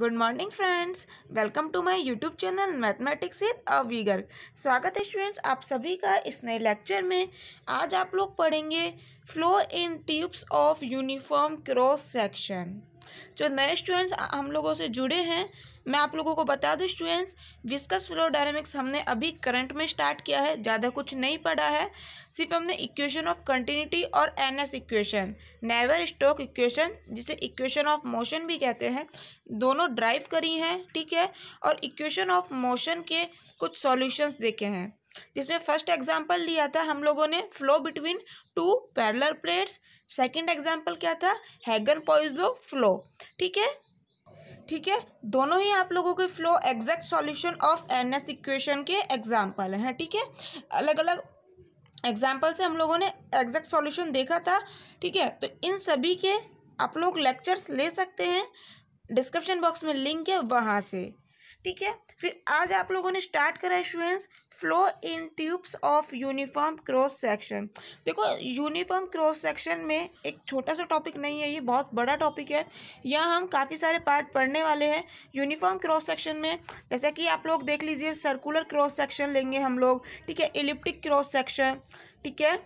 good morning friends welcome to my YouTube channel mathematics with अवीगर स्वागत है students आप सभी का इस नए लेक्चर में आज आप लोग पढ़ेंगे flow in tubes of uniform cross section जो नए स्टूडेंट्स हम लोगों से जुड़े हैं मैं आप लोगों को बता दूं स्टूडेंट्स विस्कस फ्लो डायनेमिक्स हमने अभी करंट में स्टार्ट किया है ज़्यादा कुछ नहीं पढ़ा है सिर्फ हमने इक्वेशन ऑफ कंटिन्यूटी और N S equation Navier Stokes equation जिसे इक्वेशन ऑफ मोशन भी कहते हैं दोनों ड्राइव करी हैं ठीक है और इक्वेशन ऑफ मोशन के कुछ सॉल्यूशंस देखे हैं जिसमें फर्स्ट एग्जाम्पल लिया था हम लोगों ने flow between two parallel plates second example क्या था हैगन पॉइज फ्लो ठीक है ठीक है दोनों ही आप लोगों के flow exact solution of N S equation के एग्जाम्पल हैं ठीक है अलग अलग एग्जाम्पल से हम लोगों ने एग्जैक्ट सॉल्यूशन देखा था ठीक है तो इन सभी के आप लोग लेक्चर्स ले सकते हैं डिस्क्रिप्शन बॉक्स में लिंक है वहाँ से ठीक है फिर आज आप लोगों ने स्टार्ट करा है students flow in tubes of uniform cross section देखो यूनिफॉर्म क्रॉस सेक्शन में एक छोटा सा टॉपिक नहीं है ये बहुत बड़ा टॉपिक है यहाँ हम काफ़ी सारे पार्ट पढ़ने वाले हैं यूनिफॉर्म क्रॉस सेक्शन में जैसा कि आप लोग देख लीजिए सर्कुलर क्रॉस सेक्शन लेंगे हम लोग ठीक है इलिप्टिक क्रॉस सेक्शन ठीक है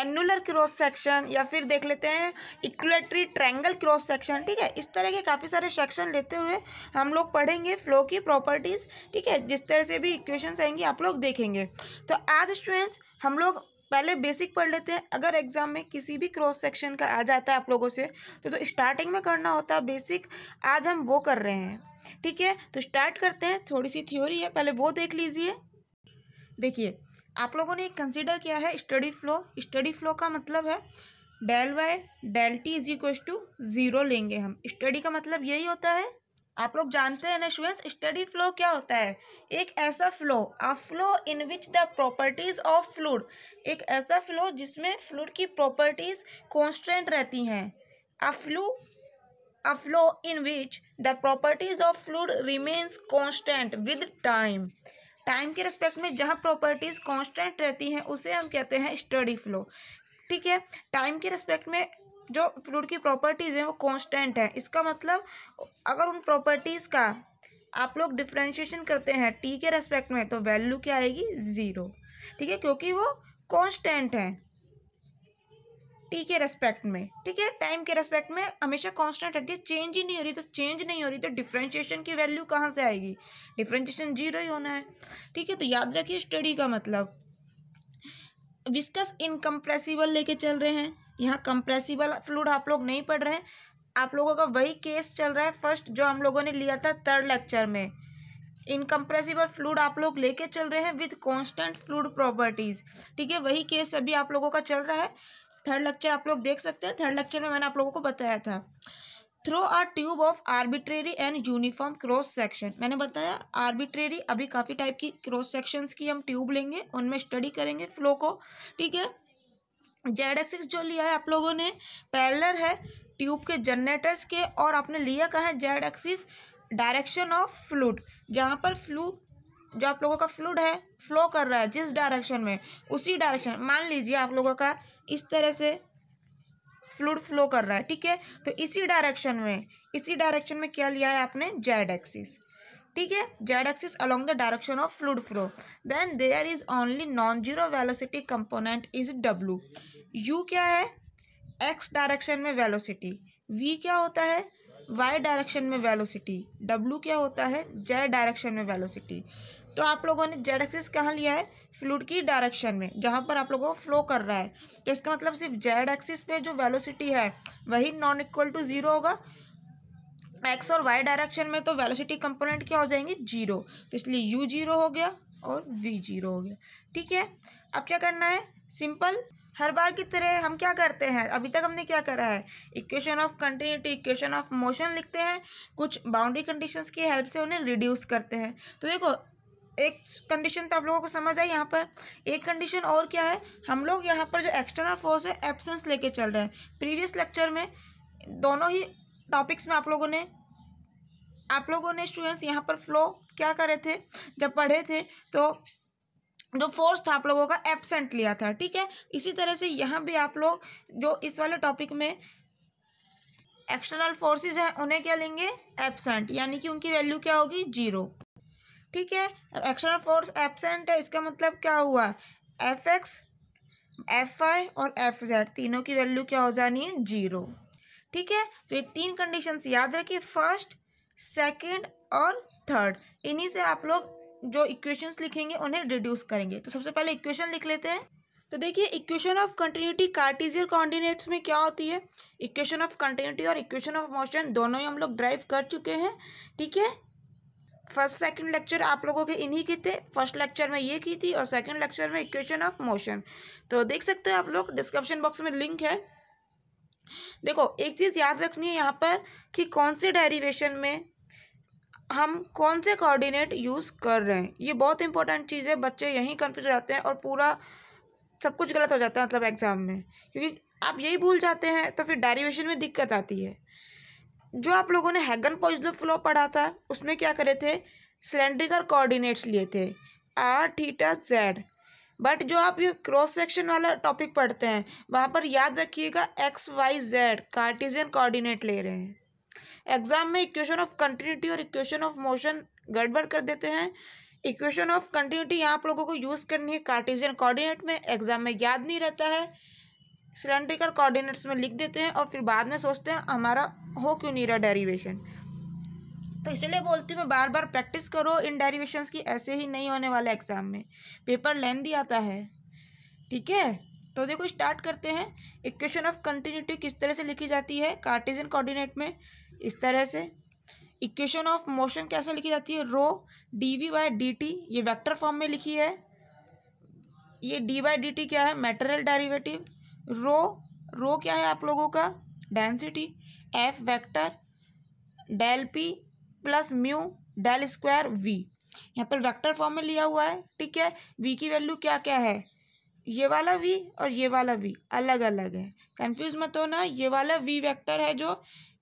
एनुलर क्रॉस सेक्शन या फिर देख लेते हैं इक्वेटरी ट्रैंगल क्रॉस सेक्शन ठीक है इस तरह के काफ़ी सारे सेक्शन लेते हुए हम लोग पढ़ेंगे फ्लो की प्रॉपर्टीज़ ठीक है जिस तरह से भी इक्वेशंस आएंगी आप लोग देखेंगे तो आज स्टूडेंट्स हम लोग पहले बेसिक पढ़ लेते हैं अगर एग्जाम में किसी भी क्रॉस सेक्शन का आ जाता है आप लोगों से तो, तो स्टार्टिंग में करना होता है बेसिक आज हम वो कर रहे हैं ठीक है तो स्टार्ट करते हैं थोड़ी सी थ्योरी है पहले वो देख लीजिए देखिए आप लोगों ने कंसिडर किया है स्टडी फ्लो स्टडी फ्लो का मतलब है del y del t is equal to zero लेंगे हम स्टडी का मतलब यही होता है आप लोग जानते हैं ना स्टूडेंट्स स्टडी फ्लो क्या होता है एक ऐसा flow a flow in which the properties of fluid एक ऐसा फ्लो जिसमें फ्लूड की प्रॉपर्टीज कॉन्स्टेंट रहती हैं a flu a flow in which the properties of fluid remains constant with time time के रिस्पेक्ट में जहाँ प्रॉपर्टीज़ कॉन्स्टेंट रहती हैं उसे हम कहते हैं स्टडी फ्लो ठीक है टाइम के रिस्पेक्ट में जो फ्लूड की प्रॉपर्टीज़ हैं वो कांस्टेंट हैं इसका मतलब अगर उन प्रॉपर्टीज़ का आप लोग डिफ्रेंशिएशन करते हैं टी के रेस्पेक्ट में तो वैल्यू क्या आएगी ज़ीरो ठीक है क्योंकि वो कांस्टेंट है टी के रेस्पेक्ट में ठीक है टाइम के रेस्पेक्ट में हमेशा कांस्टेंट रहती है चेंज ही नहीं हो रही तो चेंज नहीं हो रही तो डिफ्रेंशिएशन की वैल्यू कहाँ से आएगी डिफ्रेंशिएशन जीरो ही होना है ठीक है तो याद रखिए स्टडी का मतलब विस्कस इनकम्प्रेसिबल लेके चल रहे हैं यहाँ कंप्रेसिबल फ्लूड आप लोग नहीं पढ़ रहे हैं आप लोगों का वही केस चल रहा है फर्स्ट जो हम लोगों ने लिया था थर्ड लेक्चर में इनकम्प्रेसिबल फ्लूड आप लोग लेके चल रहे हैं विद कांस्टेंट फ्लूड प्रॉपर्टीज़ ठीक है वही केस अभी आप लोगों का चल रहा है थर्ड लेक्चर आप लोग देख सकते हैं थर्ड लेक्चर में मैंने आप लोगों को बताया था through a tube of arbitrary and uniform cross section मैंने बताया आर्बिट्रेरी अभी काफ़ी टाइप की क्रॉस सेक्शंस की हम ट्यूब लेंगे उनमें स्टडी करेंगे फ्लो को ठीक है जेड एक्सिस जो लिया है आप लोगों ने पैरलर है ट्यूब के जनरेटर्स के और आपने लिया कहा है Z axis direction of fluid जहाँ पर फ्लूड जो आप लोगों का फ्लूड है फ्लो कर रहा है जिस डायरेक्शन में उसी डायरेक्शन मान लीजिए आप लोगों का इस तरह से फ्लूड फ्लो कर रहा है ठीक है तो इसी डायरेक्शन में इसी डायरेक्शन में क्या लिया है आपने जेड एक्सिस ठीक है Z axis along the direction of fluid flow then there is only non zero velocity component is W U क्या है एक्स डायरेक्शन में वेलोसिटी वी क्या होता है वाई डायरेक्शन में वेलोसिटी डब्ल्यू क्या होता है जेड डायरेक्शन में वेलोसिटी तो आप लोगों ने जेड एक्सिस कहाँ लिया है फ्लूड की डायरेक्शन में जहाँ पर आप लोगों को फ्लो कर रहा है तो इसका मतलब सिर्फ जेड एक्सिस पे जो वेलोसिटी है वही नॉन इक्वल टू ज़ीरो होगा एक्स और वाई डायरेक्शन में तो वेलोसिटी कंपोनेंट क्या हो जाएंगे जीरो तो इसलिए यू जीरो हो गया और वी जीरो हो गया ठीक है अब क्या करना है सिंपल हर बार की तरह हम क्या करते हैं अभी तक हमने क्या करा है equation of continuity equation of motion लिखते हैं कुछ बाउंड्री कंडीशंस की हेल्प से उन्हें रिड्यूस करते हैं तो देखो एक कंडीशन तो आप लोगों को समझ आई यहाँ पर एक कंडीशन और क्या है हम लोग यहाँ पर जो एक्सटर्नल फोर्स है एब्सेंस लेके चल रहे हैं प्रीवियस लेक्चर में दोनों ही टॉपिक्स में आप लोगों ने आप लोगों ने स्टूडेंट्स यहाँ पर फ्लो क्या करे थे जब पढ़े थे तो जो फोर्स था आप लोगों का एबसेंट लिया था ठीक है इसी तरह से यहाँ भी आप लोग जो इस वाले टॉपिक में एक्सटर्नल फोर्सेस हैं उन्हें क्या लेंगे एबसेंट यानी कि उनकी वैल्यू क्या होगी जीरो ठीक है एक्सटर्नल फोर्स एबसेंट है इसका मतलब क्या हुआ एफ एक्स एफ आई और एफ जेड तीनों की वैल्यू क्या हो जानी है जीरो ठीक है तो ये तीन कंडीशंस याद रखिए फर्स्ट सेकंड और थर्ड इन्हीं से आप लोग जो इक्वेशंस लिखेंगे उन्हें रिड्यूस करेंगे तो सबसे पहले इक्वेशन लिख लेते हैं तो देखिए equation of continuity Cartesian coordinates में क्या होती है इक्वेशन ऑफ कंटिन्यूटी और इक्वेशन ऑफ मोशन दोनों ही हम लोग ड्राइव कर चुके हैं ठीक है फर्स्ट सेकंड लेक्चर आप लोगों के इन्हीं की थे फर्स्ट लेक्चर में ये की थी और सेकंड लेक्चर में इक्वेशन ऑफ मोशन तो देख सकते हो आप लोग डिस्क्रिप्शन बॉक्स में लिंक है देखो एक चीज़ याद रखनी है यहाँ पर कि कौन से डेरिवेशन में हम कौन से कोऑर्डिनेट यूज़ कर रहे हैं ये बहुत इंपॉर्टेंट चीज़ है बच्चे यहीं कन्फ्यूज हो जाते हैं और पूरा सब कुछ गलत हो जाता है मतलब एग्ज़ाम में क्योंकि आप यही भूल जाते हैं तो फिर डेरिवेशन में दिक्कत आती है जो आप लोगों ने हैगन पॉइजन फ्लो पढ़ा था उसमें क्या करे थे सिलेंड्रिकल कोऑर्डिनेट्स लिए थे आर थीटा जेड बट जो आप ये क्रॉस सेक्शन वाला टॉपिक पढ़ते हैं वहाँ पर याद रखिएगा X Y Z Cartesian coordinate ले रहे हैं एग्जाम में इक्वेशन ऑफ कंटिन्यूटी और इक्वेशन ऑफ मोशन गड़बड़ कर देते हैं इक्वेशन ऑफ कंटिन्यूटी आप लोगों को यूज़ करनी है कार्टिजियन कोऑर्डिनेट में एग्जाम में याद नहीं रहता है सिलेंड्रिकल कोऑर्डिनेट्स में लिख देते हैं और फिर बाद में सोचते हैं हमारा हो क्यों नहीं रहा डेरिवेशन तो इसलिए बोलती हूँ मैं बार बार प्रैक्टिस करो इन डेरिवेशंस की ऐसे ही नहीं होने वाले एग्ज़ाम में पेपर लेंदी आता है ठीक है तो देखो स्टार्ट करते हैं इक्वेशन ऑफ कंटिन्यूटी किस तरह से लिखी जाती है कार्टेजन कोऑर्डिनेट में इस तरह से इक्वेशन ऑफ मोशन कैसे लिखी जाती है rho D V by D T ये वैक्टर फॉर्म में लिखी है ये डी बाई डी टी क्या है मेटेरियल डेरिवेटिव रो रो क्या है आप लोगों का density F vector del P plus mu del square V यहाँ पर वेक्टर फॉर्म में लिया हुआ है ठीक है वी की वैल्यू क्या क्या है ये वाला वी और ये वाला वी अलग अलग है कंफ्यूज मत होना ये वाला वी वेक्टर है जो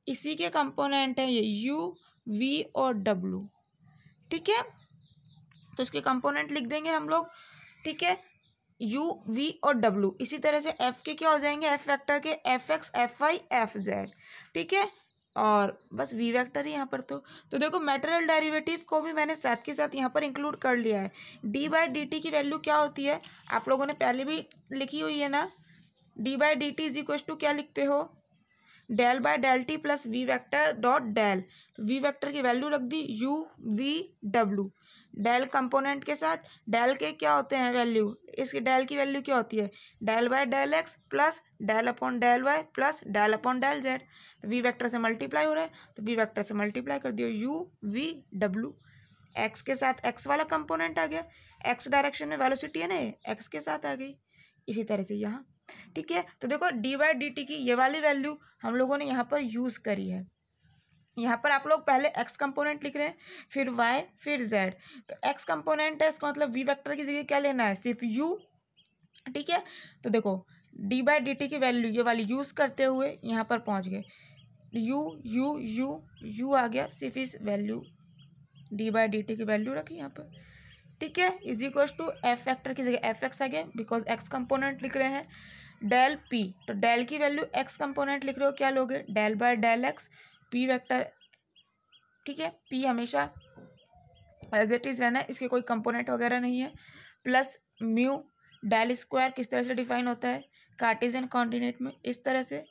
इसी के कंपोनेंट है ये यू वी और डब्लू ठीक है तो इसके कंपोनेंट लिख देंगे हम लोग ठीक है यू वी और डब्ल्यू इसी तरह से एफ के क्या हो जाएंगे एफ वेक्टर के F X F Y F Z ठीक है और बस वी वेक्टर ही यहाँ पर तो तो देखो मेटेरियल डेरिवेटिव को भी मैंने साथ के साथ यहाँ पर इंक्लूड कर लिया है डी बाई डी टी की वैल्यू क्या होती है आप लोगों ने पहले भी लिखी हुई है ना D by D T is equal to क्या लिखते हो del by del T plus V vector dot del V vector की वैल्यू रख दी U V W del component के साथ डेल के क्या होते हैं वैल्यू इसकी डेल की वैल्यू क्या होती है del by del X plus del upon del Y plus del upon del Z तो वी वैक्टर से मल्टीप्लाई हो रहा है तो वी वैक्टर से मल्टीप्लाई कर दियो यू वी डब्ल्यू एक्स के साथ एक्स वाला कंपोनेंट आ गया एक्स डायरेक्शन में वेलोसिटी है ना एक्स के साथ आ गई इसी तरह से यहाँ ठीक है तो देखो डी वाई डी टी की ये वाली वैल्यू हम लोगों ने यहाँ पर यूज़ करी है यहाँ पर आप लोग पहले एक्स कंपोनेंट लिख रहे हैं फिर वाई फिर जेड तो एक्स कंपोनेंट है इसका मतलब v वेक्टर की जगह क्या लेना है सिर्फ यू ठीक है तो देखो डी बाई डी टी की वैल्यू ये वाली यूज़ करते हुए यहाँ पर पहुँच गए यू यू यू यू आ गया सिर्फ इस value D by D T की वैल्यू रखी यहाँ पर ठीक है is equal to F vector की जगह एफ एक्स आ गया बिकॉज एक्स कंपोनेंट लिख रहे हैं डेल पी तो डेल की वैल्यू एक्स कंपोनेंट लिख रहे हो क्या लोगे del by del X P vector ठीक है पी हमेशा एज इट इज़ रहना है इसके कोई कंपोनेंट वगैरह नहीं है प्लस म्यू डेल स्क्वायर किस तरह से डिफाइन होता है कार्टिजन कॉर्डिनेट में इस तरह से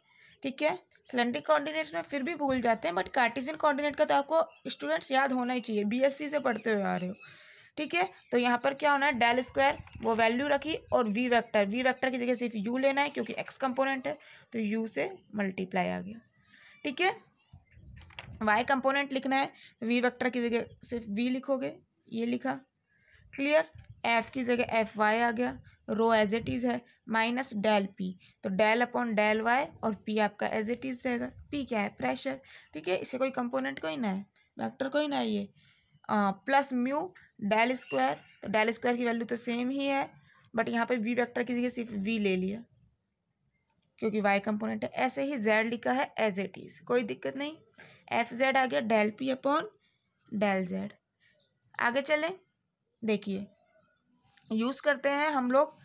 ठीक है सिलेंड्रिक कॉर्डिनेट्स में फिर भी भूल जाते हैं बट कार्टिजन कॉर्डिनेट का तो आपको स्टूडेंट्स याद होना ही चाहिए बी से पढ़ते हुए आ रहे हो ठीक है तो यहाँ पर क्या होना है डेल स्क्वायर वो वैल्यू रखी और वी वैक्टर वी वैक्टर की जगह सिर्फ यू लेना है क्योंकि एक्स कंपोनेंट है तो यू से मल्टीप्लाई आ गया ठीक है वाई कंपोनेंट लिखना है वी वेक्टर की जगह सिर्फ वी लिखोगे ये लिखा क्लियर एफ की जगह एफ वाई आ गया रो एज इट इज़ है माइनस डेल पी तो डेल अपॉन डेल वाई और पी आपका एज इट इज़ रहेगा पी क्या है प्रेशर ठीक है इसे कोई कंपोनेंट कोई ना है वेक्टर कोई ना है ये प्लस म्यू डेल स्क्वायर तो डेल स्क्वायर की वैल्यू तो सेम ही है बट यहाँ पे वी वेक्टर की जगह सिर्फ वी ले लिया क्योंकि वाई कंपोनेंट है ऐसे ही जेड लिखा है एज इट इज़ कोई दिक्कत नहीं एफ जेड आ गया del P upon del z आगे चलें देखिए यूज़ करते हैं हम लोग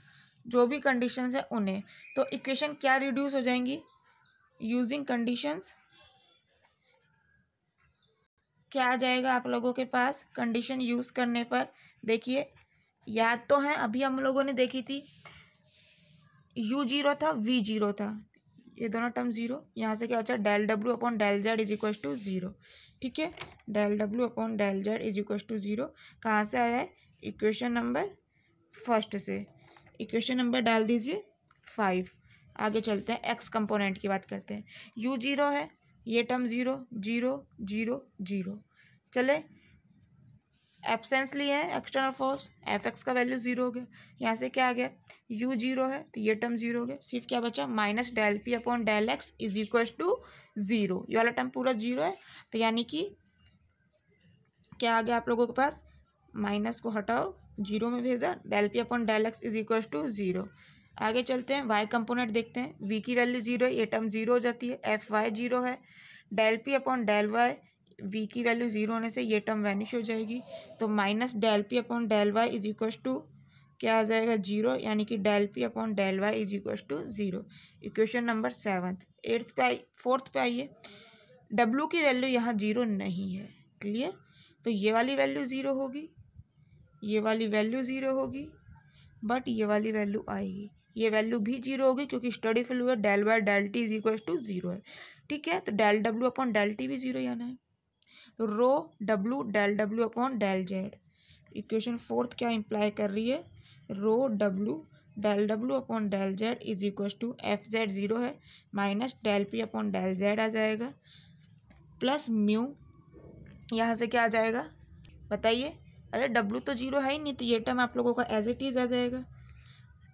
जो भी कंडीशंस हैं उन्हें तो इक्वेशन क्या रिड्यूस हो जाएंगी यूजिंग कंडीशंस क्या आ जाएगा आप लोगों के पास कंडीशन यूज़ करने पर देखिए याद तो हैं अभी हम लोगों ने देखी थी यू जीरो था वी जीरो था ये दोनों टर्म जीरो यहाँ से क्या होता है del W upon del z is equal to zero ठीक है del W upon del z is equal to zero कहाँ से आया है इक्वेशन नंबर फर्स्ट से इक्वेशन नंबर डाल दीजिए फाइव आगे चलते हैं एक्स कंपोनेंट की बात करते हैं यू जीरो है ये term zero zero zero zero चले एबसेंस लिए हैं एक्सटर्नल फोर्स एफ एक्स का वैल्यू जीरो हो गया यहाँ से क्या आ गया यू जीरो है तो ये टर्म जीरो हो गया सिर्फ क्या बचा minus del P upon del x is equal to zero ये वाला टर्म पूरा जीरो है तो यानी कि क्या आ गया आप लोगों के पास माइनस को हटाओ जीरो में भेजा del P upon del x is equal to zero आगे चलते हैं वाई कंपोनेंट देखते हैं वी की वैल्यू जीरो है ये टर्म जीरो हो जाती है एफ वाई जीरो है del P upon del y v की वैल्यू ज़ीरो होने से ये टर्म वैनिश हो जाएगी तो minus del P upon del y is equal to क्या आ जाएगा जीरो यानी कि del P upon del y is equal to zero equation number seven eighth पे आई फोर्थ पे आइए डब्लू की वैल्यू यहाँ जीरो नहीं है क्लियर तो ये वाली वैल्यू ज़ीरो होगी ये वाली वैल्यू ज़ीरो होगी बट ये वाली वैल्यू आएगी ये वैल्यू भी जीरो होगी क्योंकि स्टडी फ्लू है del y del t is equal to zero है ठीक है तो del W upon del T भी जीरो आना है तो rho W del W upon del Z equation fourth क्या इंप्लाई कर रही है rho W del W upon del z is equal to F Z zero है minus del P upon del Z आ जाएगा प्लस म्यू यहाँ से क्या आ जाएगा बताइए अरे डब्लू तो जीरो है ही नहीं तो ये टर्म आप लोगों का एज इट इज़ आ जाएगा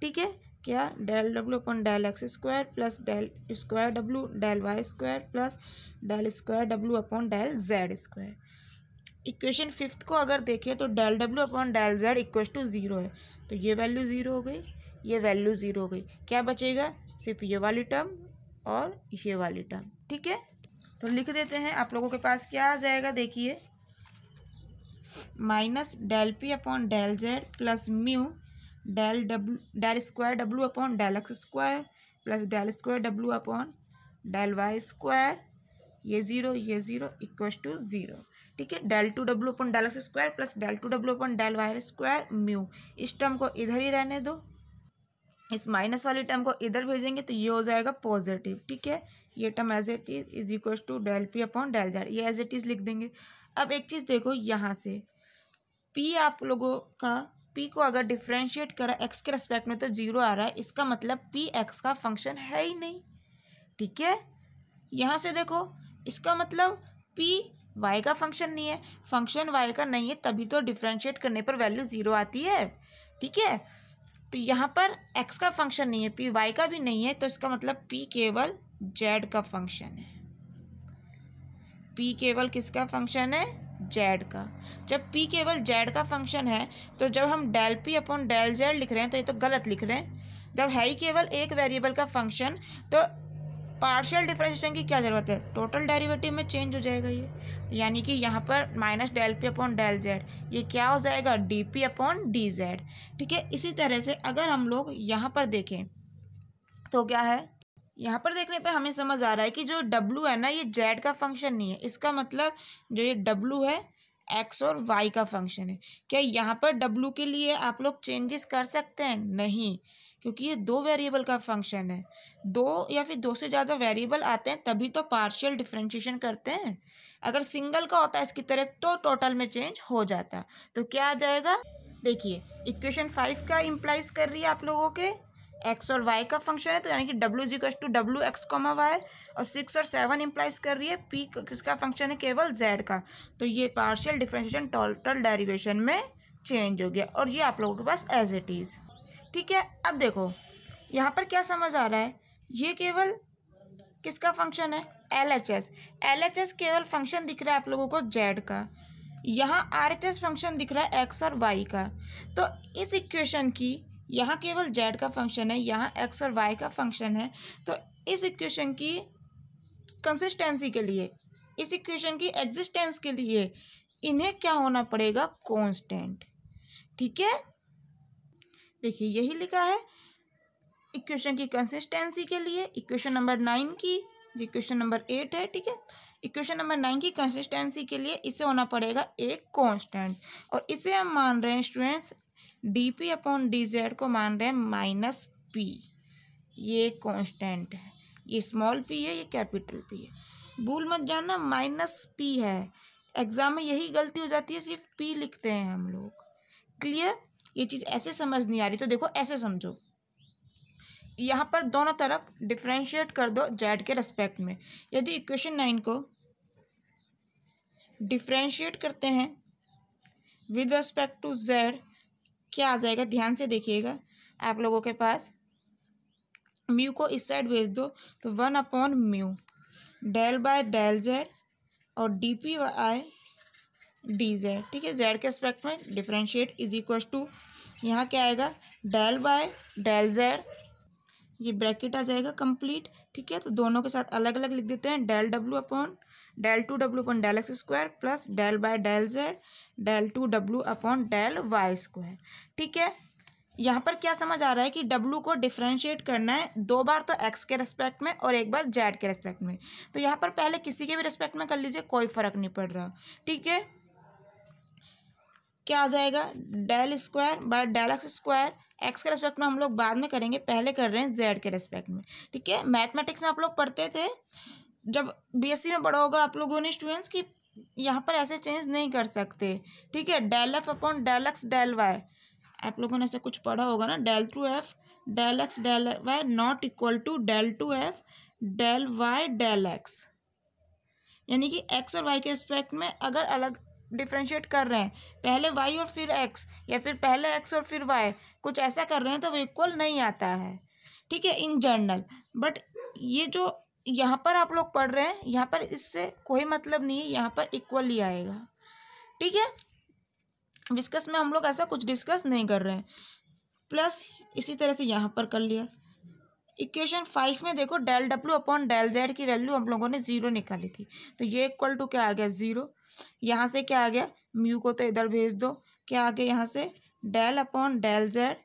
ठीक है क्या del W upon del x square plus del square W del Y square plus del square W upon del Z square equation fifth को अगर देखें तो del W upon del Z equal to zero है तो ये value zero हो गई ये वैल्यू ज़ीरो हो गई क्या बचेगा सिर्फ ये वाली टर्म और ये वाली टर्म ठीक है तो लिख देते हैं आप लोगों के पास क्या आ जाएगा देखिए minus del P upon del Z plus mu del W del square W upon del x square plus del square W upon del Y square ये जीरो ये जीरो इक्व टू जीरो ठीक है del two W upon del x square plus del two W upon del Y square mu इस term को इधर ही रहने दो इस माइनस वाली टर्म को इधर भेजेंगे तो ये हो जाएगा पॉजिटिव ठीक है ये term as it is is equal to del P upon del z ये एज इट इज लिख देंगे अब एक चीज़ देखो यहाँ से पी आप लोगों का पी को अगर डिफ्रेंशिएट करा एक्स के रेस्पेक्ट में तो जीरो आ रहा है इसका मतलब पी एक्स का फंक्शन है ही नहीं ठीक है यहाँ से देखो इसका मतलब पी वाई का फंक्शन नहीं है फंक्शन वाई का नहीं है तभी तो डिफ्रेंशिएट करने पर वैल्यू ज़ीरो आती है ठीक है तो यहाँ पर एक्स का फंक्शन नहीं है पी वाई का भी नहीं है तो इसका मतलब पी केवल जेड का फंक्शन है पी केवल किसका फंक्शन है जेड का जब पी केवल जेड का फंक्शन है तो जब हम del P upon del z लिख रहे हैं तो ये तो गलत लिख रहे हैं जब है ही केवल एक वेरिएबल का फंक्शन तो पार्शियल डिफ्रेंशिएशन की क्या ज़रूरत है टोटल डेरिवेटिव में चेंज हो जाएगा ये तो यानी कि यहाँ पर minus del P upon del z ये क्या हो जाएगा d p upon d z ठीक है इसी तरह से अगर हम लोग यहाँ पर देखें तो क्या है यहाँ पर देखने पे हमें समझ आ रहा है कि जो डब्लू है ना ये जेड का फंक्शन नहीं है इसका मतलब जो ये डब्लू है एक्स और वाई का फंक्शन है क्या यहाँ पर डब्लू के लिए आप लोग चेंजेस कर सकते हैं नहीं क्योंकि ये दो वेरिएबल का फंक्शन है दो या फिर दो से ज़्यादा वेरिएबल आते हैं तभी तो पार्शियल डिफ्रेंशिएशन करते हैं अगर सिंगल का होता है इसकी तरह तो टोटल में चेंज हो जाता तो क्या आ जाएगा देखिए इक्वेशन फाइव का इम्प्लाइज कर रही है आप लोगों के एक्स और वाई का फंक्शन है तो यानी कि W is two W X comma Y और सिक्स और सेवन इम्प्लाइज कर रही है पी किसका फंक्शन है केवल जेड का तो ये पार्शियल डिफ्रेंशिएशन टोटल डेरिवेशन में चेंज हो गया और ये आप लोगों के पास एज इट इज़ ठीक है अब देखो यहाँ पर क्या समझ आ रहा है ये केवल किसका फंक्शन है L H S L H S केवल फंक्शन दिख रहा है आप लोगों को जेड का यहाँ आर एच एस फंक्शन दिख रहा है एक्स और वाई का तो इस इक्वेशन की यहाँ केवल जेड का फंक्शन है यहाँ एक्स और वाई का फंक्शन है तो इस इक्वेशन की कंसिस्टेंसी के लिए इस इक्वेशन की एग्जिस्टेंस के लिए इन्हें क्या होना पड़ेगा कांस्टेंट ठीक है देखिए यही लिखा है इक्वेशन की कंसिस्टेंसी के लिए इक्वेशन नंबर नाइन की इक्वेशन नंबर एट है ठीक है इक्वेशन नंबर नाइन की कंसिस्टेंसी के लिए इसे होना पड़ेगा एक कांस्टेंट और इसे हम मान रहे हैं students d p upon d z को मान रहे हैं माइनस पी ये कांस्टेंट है ये स्मॉल पी है ये कैपिटल पी है भूल मत जाना माइनस पी है एग्ज़ाम में यही गलती हो जाती है सिर्फ पी लिखते हैं हम लोग क्लियर ये चीज़ ऐसे समझ नहीं आ रही तो देखो ऐसे समझो यहाँ पर दोनों तरफ डिफ्रेंशिएट कर दो जेड के रेस्पेक्ट में यदि इक्वेशन नाइन को डिफ्रेंशिएट करते हैं विद रेस्पेक्ट टू जेड क्या आ जाएगा ध्यान से देखिएगा आप लोगों के पास म्यू को इस साइड भेज दो तो one upon mu del by del z और d p I d z ठीक है जेड के एस्पेक्ट में डिफ्रेंशिएट इज इक्व टू यहाँ क्या आएगा डेल बाय डेल जेड ये ब्रैकेट आ जाएगा कंप्लीट ठीक है तो दोनों के साथ अलग अलग लिख देते हैं del W upon del two W upon del x square plus del by del Z del two W upon del Y square ठीक है यहाँ पर क्या समझ आ रहा है कि W को डिफ्रेंशिएट करना है दो बार तो X के रेस्पेक्ट में और एक बार Z के रेस्पेक्ट में तो यहाँ पर पहले किसी के भी रेस्पेक्ट में कर लीजिए कोई फर्क नहीं पड़ रहा ठीक है क्या आ जाएगा del square by del x square x के रेस्पेक्ट में हम लोग बाद में करेंगे पहले कर रहे हैं जेड के रेस्पेक्ट में ठीक है मैथमेटिक्स में आप लोग पढ़ते थे जब सी e में पढ़ा होगा आप लोगों ने स्टूडेंट्स की यहाँ पर ऐसे चेंज नहीं कर सकते ठीक है del f upon del x del y आप लोगों ने ऐसे कुछ पढ़ा होगा ना del two f del x del y not equal to del two f del y del x यानी कि एक्स और वाई के रिस्पेक्ट में अगर अलग डिफ्रेंशिएट कर रहे हैं पहले वाई और फिर एक्स या फिर पहले एक्स और फिर वाई कुछ ऐसा कर रहे हैं तो वो इक्वल नहीं आता है ठीक है इन जनरल बट ये जो यहाँ पर आप लोग पढ़ रहे हैं यहाँ पर इससे कोई मतलब नहीं है यहाँ पर इक्वल ही आएगा ठीक है डिस्कस में हम लोग ऐसा कुछ डिस्कस नहीं कर रहे हैं प्लस इसी तरह से यहाँ पर कर लिया इक्वेशन फाइव में देखो del W upon del z की वैल्यू हम लोगों ने ज़ीरो निकाली थी तो ये इक्वल टू क्या आ गया ज़ीरो यहाँ से क्या आ गया म्यू को तो इधर भेज दो क्या आ गया यहाँ से del upon del z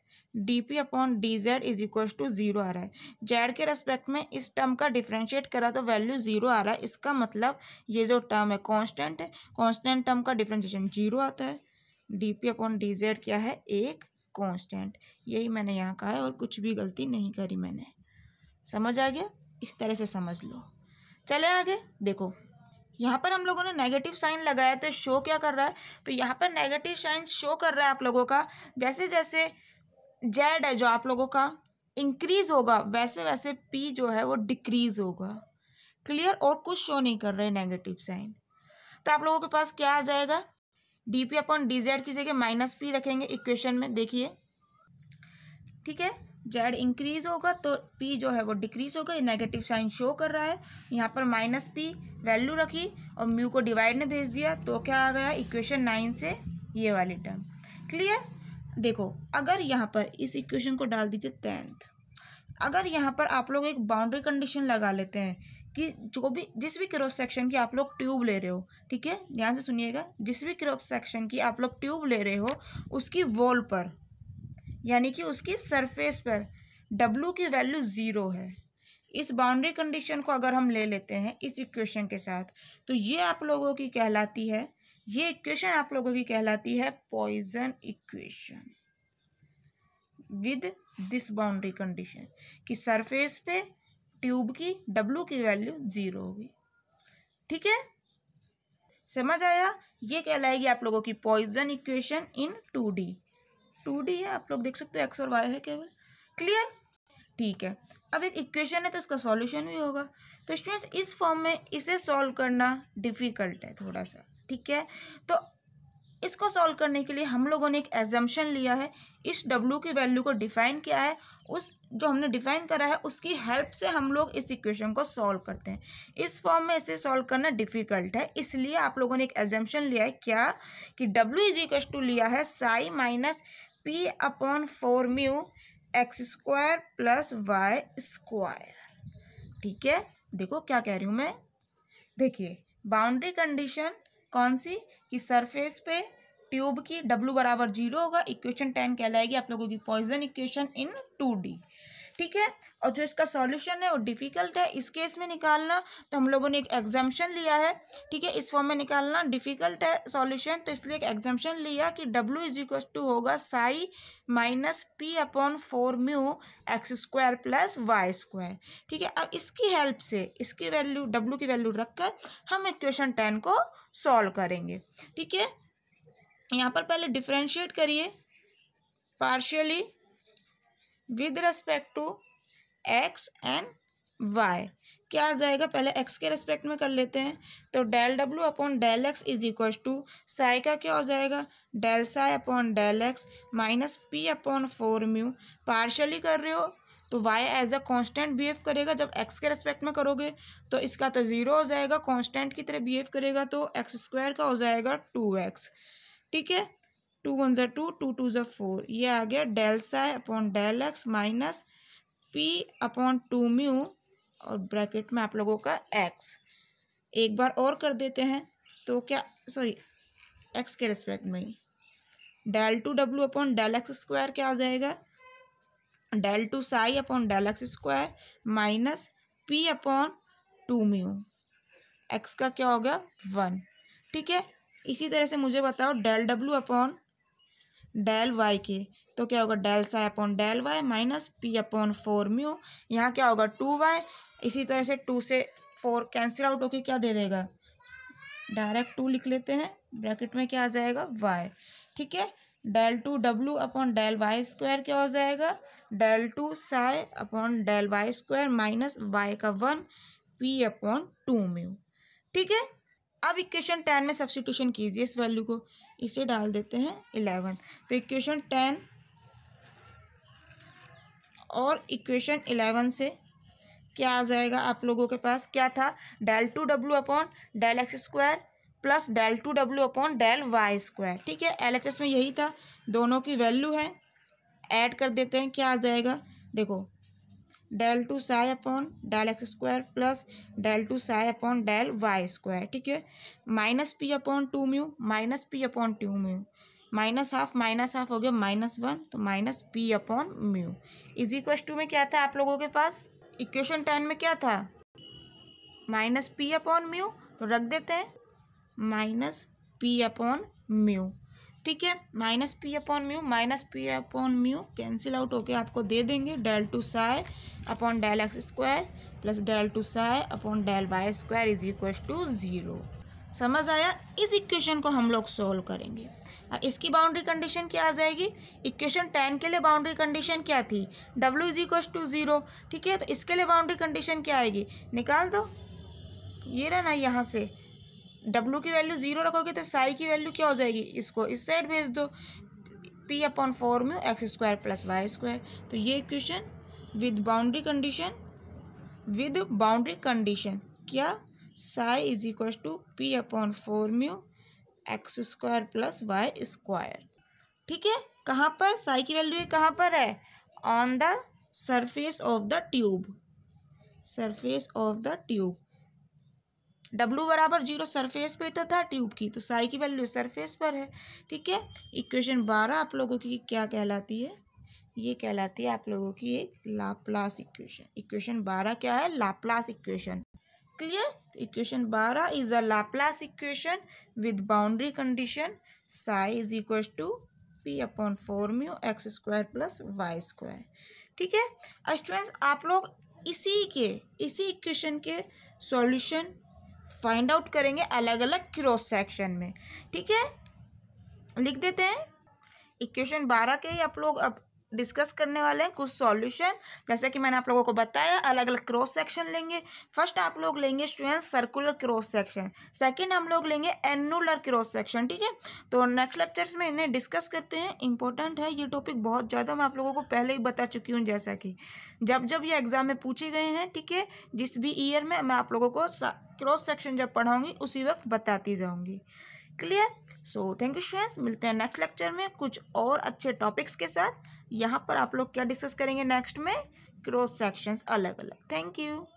d p upon d z is equal to zero आ रहा है जेड के रेस्पेक्ट में इस टर्म का डिफ्रेंशिएट करा तो वैल्यू जीरो आ रहा है इसका मतलब ये जो टर्म है कॉन्स्टेंट है कॉन्स्टेंट टर्म का डिफ्रेंशिएशन जीरो आता है d p upon d z क्या है एक कॉन्स्टेंट यही मैंने यहाँ कहा है और कुछ भी गलती नहीं करी मैंने समझ आ गया इस तरह से समझ लो चले आगे देखो यहाँ पर हम लोगों ने नेगेटिव साइन लगाया तो शो क्या कर रहा है तो यहाँ पर नेगेटिव साइन शो कर रहा है आप लोगों का जैसे जैसे जेड है जो आप लोगों का इंक्रीज होगा वैसे वैसे पी जो है वो डिक्रीज होगा क्लियर और कुछ शो नहीं कर रहे नेगेटिव साइन तो आप लोगों के पास क्या आ जाएगा d p upon d z की जगह माइनस पी रखेंगे इक्वेशन में देखिए ठीक है जेड इंक्रीज होगा तो पी जो है वो डिक्रीज होगा ये नेगेटिव साइन शो कर रहा है यहाँ पर माइनस पी वैल्यू रखी और म्यू को डिवाइड में भेज दिया तो क्या आ गया इक्वेशन नाइन से ये वाली टर्म क्लियर देखो अगर यहाँ पर इस इक्वेशन को डाल दीजिए टेंथ अगर यहाँ पर आप लोग एक बाउंड्री कंडीशन लगा लेते हैं कि जो भी जिस भी क्रॉस सेक्शन की आप लोग ट्यूब ले रहे हो ठीक है ध्यान से सुनिएगा जिस भी क्रॉस सेक्शन की आप लोग ट्यूब ले रहे हो उसकी वॉल पर यानी कि उसकी सरफेस पर डब्लू की वैल्यू ज़ीरो है इस बाउंड्री कंडीशन को अगर हम ले लेते हैं इस इक्वेशन के साथ तो ये आप लोगों की कहलाती है ये इक्वेशन आप लोगों की कहलाती है Poisson equation with this boundary condition कि सरफेस पे ट्यूब की डब्लू की वैल्यू जीरो होगी ठीक है समझ आया ये कहलाएगी आप लोगों की Poisson equation in two D two D है आप लोग देख सकते हो एक्स और वाई है केवल क्लियर ठीक है अब एक इक्वेशन है तो इसका सॉल्यूशन भी होगा तो स्टूडेंट्स इस फॉर्म में इसे सॉल्व करना डिफ़िकल्ट है थोड़ा सा ठीक है तो इसको सॉल्व करने के लिए हम लोगों ने एक एजम्पन लिया है इस डब्ल्यू की वैल्यू को डिफाइन किया है उस जो हमने डिफाइन करा है उसकी हेल्प से हम लोग इस इक्वेशन को सॉल्व करते हैं इस फॉर्म में इसे सॉल्व करना डिफिकल्ट है इसलिए आप लोगों ने एक एजम्पन लिया है क्या कि डब्ल्यू इज इक्व टू लिया है psi minus p upon four mu x square plus y square ठीक है देखो क्या कह रही हूँ मैं देखिए बाउंड्री कंडीशन कौन सी कि सरफेस पे ट्यूब की डब्लू बराबर जीरो होगा इक्वेशन टेन कहलाएगी आप लोगों की Poisson equation in two D ठीक है और जो इसका सॉल्यूशन है वो डिफ़िकल्ट है इस केस में निकालना तो हम लोगों ने एक एग्जाम्पन लिया है ठीक है इस फॉर्म में निकालना डिफ़िकल्ट है सॉल्यूशन तो इसलिए एक एग्जाम्पन लिया कि डब्ल्यू इज इक्व टू होगा psi minus p upon four mu x square plus y square ठीक है अब इसकी हेल्प से इसकी वैल्यू डब्ल्यू की वैल्यू रखकर हम इक्वेशन टेन को सॉल्व करेंगे ठीक है यहाँ पर पहले डिफ्रेंशिएट करिए partially with respect to x and y क्या आ जाएगा पहले एक्स के रेस्पेक्ट में कर लेते हैं तो del W upon del x is equal to psi का क्या हो जाएगा del psi upon del x minus p upon four mu partially कर रहे हो तो y as a constant behave करेगा जब x के रेस्पेक्ट में करोगे तो इसका तो ज़ीरो हो जाएगा कांस्टेंट की तरह बिहेव करेगा तो एक्स स्क्वायर का हो जाएगा टू एक्स ठीक है टू वन ज़ा टू टू टू ज़ा फोर ये आ गया del psi upon del x minus p upon two mu और ब्रैकेट में आप लोगों का एक्स एक बार और कर देते हैं तो क्या सॉरी एक्स के रिस्पेक्ट में del two W upon del x square क्या आ जाएगा del two psi upon del x square minus p upon two mu x का क्या होगा वन ठीक है इसी तरह से मुझे बताओ del W upon del y के तो क्या होगा del psi upon del y minus p upon four mu यहाँ क्या होगा टू वाई इसी तरह से टू से फोर कैंसिल आउट होके क्या दे देगा डायरेक्ट टू लिख लेते हैं ब्रैकेट में क्या आ जाएगा वाई ठीक है del two W upon del Y square क्या हो जाएगा del two psi upon del Y square minus y का one p upon two mu ठीक है अब इक्वेशन टेन में सब्सिट्यूशन कीजिए इस वैल्यू को इसे डाल देते हैं इलेवन तो इक्वेशन टेन और इक्वेशन इलेवन से क्या आ जाएगा आप लोगों के पास क्या था del two W upon del x square plus del two W upon del Y square ठीक है एल एच एस में यही था दोनों की वैल्यू है ऐड कर देते हैं क्या आ जाएगा देखो del two psi upon del x square plus del two psi upon del Y square ठीक है minus p upon two mu minus p upon two mu minus half minus half हो गया माइनस वन तो minus p upon mu is question two में क्या था आप लोगों के पास इक्वेशन टेन में क्या था माइनस पी अपॉन म्यू तो रख देते हैं माइनस पी अपॉन म्यू ठीक है minus p upon mu minus p upon mu cancel out होके आपको दे देंगे del two psi upon del x square plus del two psi upon del Y square is equal to zero समझ आया इस equation को हम लोग सोल्व करेंगे अब इसकी बाउंड्री कंडीशन क्या आ जाएगी इक्वेशन टेन के लिए बाउंड्री कंडीशन क्या थी डब्ल्यू इज इक्व टू ज़ीरो ठीक है तो इसके लिए बाउंड्री कंडीशन क्या आएगी निकाल दो ये रहा ना यहाँ से डब्लू की वैल्यू ज़ीरो रखोगे तो साई की वैल्यू क्या हो जाएगी इसको इस साइड भेज दो पी अपॉन फोर में x square plus y square तो ये equation with boundary condition with boundary condition क्या psi is equal to p upon four mu x square plus y square ठीक है कहाँ पर साई की वैल्यू कहाँ पर है on the surface of the tube surface of the tube W बराबर जीरो सरफेस पे तो था ट्यूब की तो साई की वैल्यू सरफेस पर है ठीक है इक्वेशन बारह आप लोगों की क्या कहलाती है ये कहलाती है आप लोगों की एक लाप्लास इक्वेशन इक्वेशन बारह क्या है लाप्लास इक्वेशन क्लियर इक्वेशन बारह is a Laplace equation with boundary condition psi is equal to p upon four mu x square plus y square ठीक है स्टूडेंट्स आप लोग इसी के इसी इक्वेशन के सॉल्यूशन फाइंड आउट करेंगे अलग अलग क्रॉस सेक्शन में ठीक है लिख देते हैं इक्वेशन बारह के ही आप लोग अब डिस्कस करने वाले हैं कुछ सॉल्यूशन जैसे कि मैंने आप लोगों को बताया अलग अलग क्रॉस सेक्शन लेंगे फर्स्ट आप लोग लेंगे student circular cross section second हम लोग लेंगे एनुलर क्रॉस सेक्शन ठीक है तो नेक्स्ट लेक्चर्स में इन्हें डिस्कस करते हैं इंपॉर्टेंट है ये टॉपिक बहुत ज़्यादा मैं आप लोगों को पहले ही बता चुकी हूँ जैसा कि जब जब ये एग्जाम में पूछे गए हैं ठीक है जिस भी ईयर में मैं आप लोगों को क्रॉस सेक्शन जब पढ़ाऊँगी उसी वक्त बताती जाऊँगी clear so thank you students मिलते हैं नेक्स्ट लेक्चर में कुछ और अच्छे टॉपिक्स के साथ यहाँ पर आप लोग क्या डिस्कस करेंगे नेक्स्ट में क्रॉस सेक्शंस अलग अलग थैंक यू